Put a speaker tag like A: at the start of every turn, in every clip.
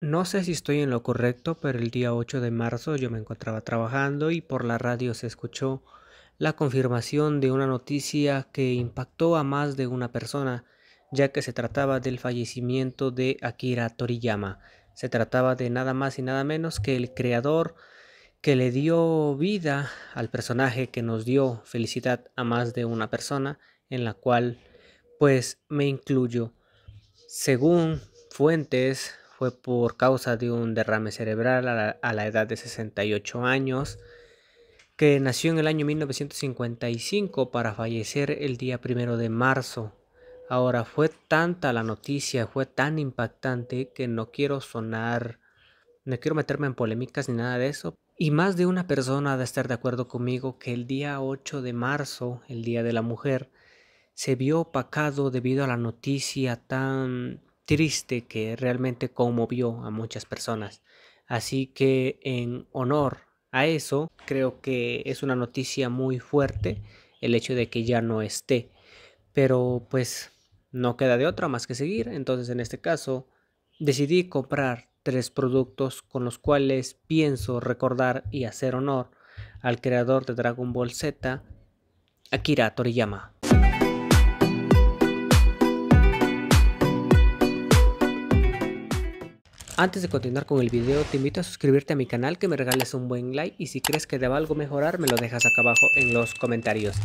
A: No sé si estoy en lo correcto, pero el día 8 de marzo yo me encontraba trabajando y por la radio se escuchó la confirmación de una noticia que impactó a más de una persona, ya que se trataba del fallecimiento de Akira Toriyama. Se trataba de nada más y nada menos que el creador que le dio vida al personaje que nos dio felicidad a más de una persona, en la cual pues me incluyo. Según fuentes fue por causa de un derrame cerebral a la, edad de 68 años, que nació en el año 1955 para fallecer el día primero de marzo. Ahora fue tanta la noticia, fue tan impactante que no quiero sonar, no quiero meterme en polémicas ni nada de eso. Y más de una persona ha de estar de acuerdo conmigo que el día 8 de marzo, el Día de la Mujer, se vio opacado debido a la noticia tan triste que realmente conmovió a muchas personas. Así que en honor a eso, creo que es una noticia muy fuerte el hecho de que ya no esté. Pero pues no queda de otra más que seguir. Entonces en este caso decidí comprar tres productos con los cuales pienso recordar y hacer honor al creador de Dragon Ball Z, Akira Toriyama. Antes de continuar con el video, te invito a suscribirte a mi canal, que me regales un buen like y si crees que deba algo mejorar, me lo dejas acá abajo en los comentarios.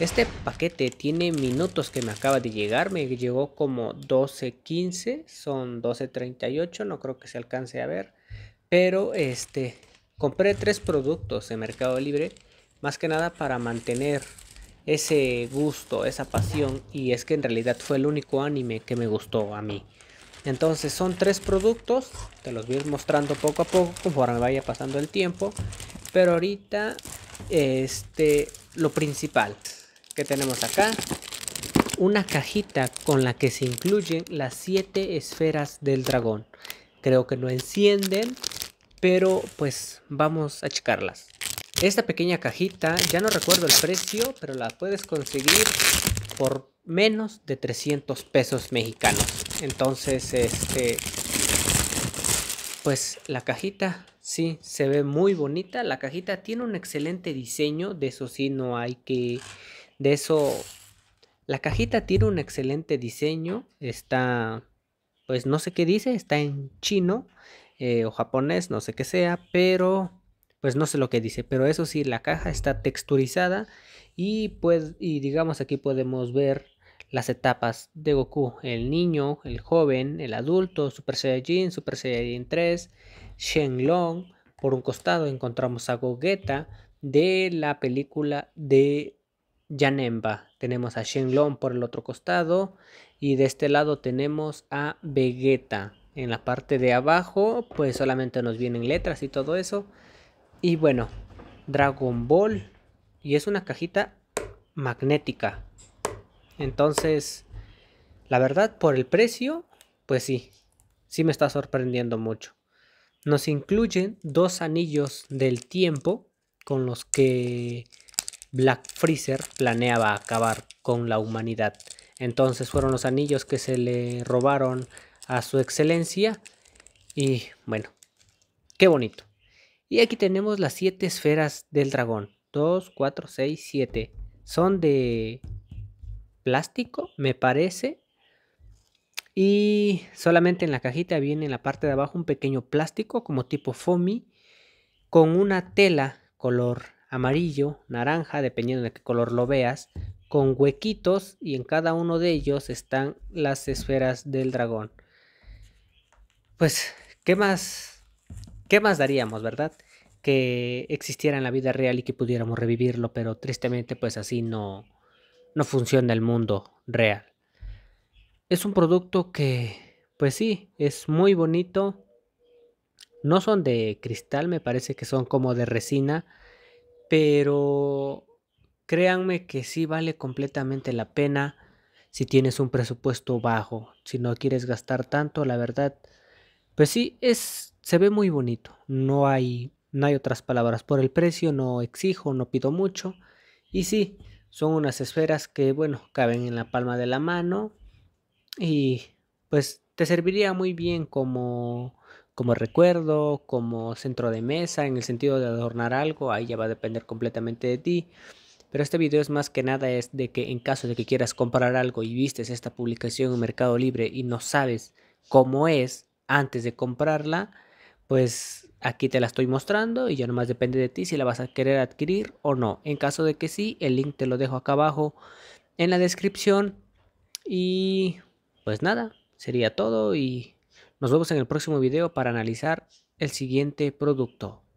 A: Este paquete tiene minutos que me acaba de llegar, me llegó como 12.15, son 12.38, no creo que se alcance a ver, pero este, compré tres productos en Mercado Libre, más que nada para mantener ese gusto, esa pasión, y es que en realidad fue el único anime que me gustó a mí. Entonces son tres productos, te los voy a ir mostrando poco a poco conforme vaya pasando el tiempo. Pero ahorita, este, lo principal que tenemos acá, una cajita con la que se incluyen las siete esferas del dragón. Creo que no encienden, pero pues vamos a checarlas. Esta pequeña cajita, ya no recuerdo el precio, pero la puedes conseguir por menos de 300 pesos mexicanos. Entonces, este, pues la cajita sí se ve muy bonita. La cajita tiene un excelente diseño, de eso sí no hay que, de eso, la cajita tiene un excelente diseño. Está, pues no sé qué dice, está en chino eh, o japonés, no sé qué sea, pero pues no sé lo que dice, pero eso sí, la caja está texturizada y pues, y digamos aquí podemos ver las etapas de Goku, el niño, el joven, el adulto, Super Saiyajin, Super Saiyajin 3, Shenlong. Por un costado encontramos a Gogeta de la película de Janemba. Tenemos a Shenlong por el otro costado y de este lado tenemos a Vegeta. En la parte de abajo pues solamente nos vienen letras y todo eso. Y bueno, Dragon Ball y es una cajita magnética entonces, la verdad, por el precio, pues sí, sí me está sorprendiendo mucho. Nos incluyen dos anillos del tiempo con los que Black Freezer planeaba acabar con la humanidad. Entonces fueron los anillos que se le robaron a su excelencia. Y bueno, qué bonito. Y aquí tenemos las siete esferas del dragón. 2, 4, 6, 7. Son de plástico, me parece. Y solamente en la cajita viene en la parte de abajo un pequeño plástico como tipo foamy con una tela color amarillo, naranja, dependiendo de qué color lo veas, con huequitos y en cada uno de ellos están las esferas del dragón. Pues, ¿qué más? ¿Qué más daríamos, verdad? Que existiera en la vida real y que pudiéramos revivirlo, pero tristemente pues así no, no funciona el mundo real. Es un producto que, pues sí, es muy bonito. No son de cristal, me parece que son como de resina, pero créanme que sí vale completamente la pena si tienes un presupuesto bajo, si no quieres gastar tanto, la verdad, pues sí, es, se ve muy bonito. No hay, no hay otras palabras por el precio, no exijo, no pido mucho. Y sí, son unas esferas que, bueno, caben en la palma de la mano y pues te serviría muy bien como, como recuerdo, como centro de mesa, en el sentido de adornar algo, ahí ya va a depender completamente de ti. Pero este video es más que nada es de que en caso de que quieras comprar algo y vistes esta publicación en Mercado Libre y no sabes cómo es antes de comprarla, pues aquí te la estoy mostrando y ya nomás depende de ti si la vas a querer adquirir o no. En caso de que sí, el link te lo dejo acá abajo en la descripción. Y pues nada, sería todo y nos vemos en el próximo video para analizar el siguiente producto.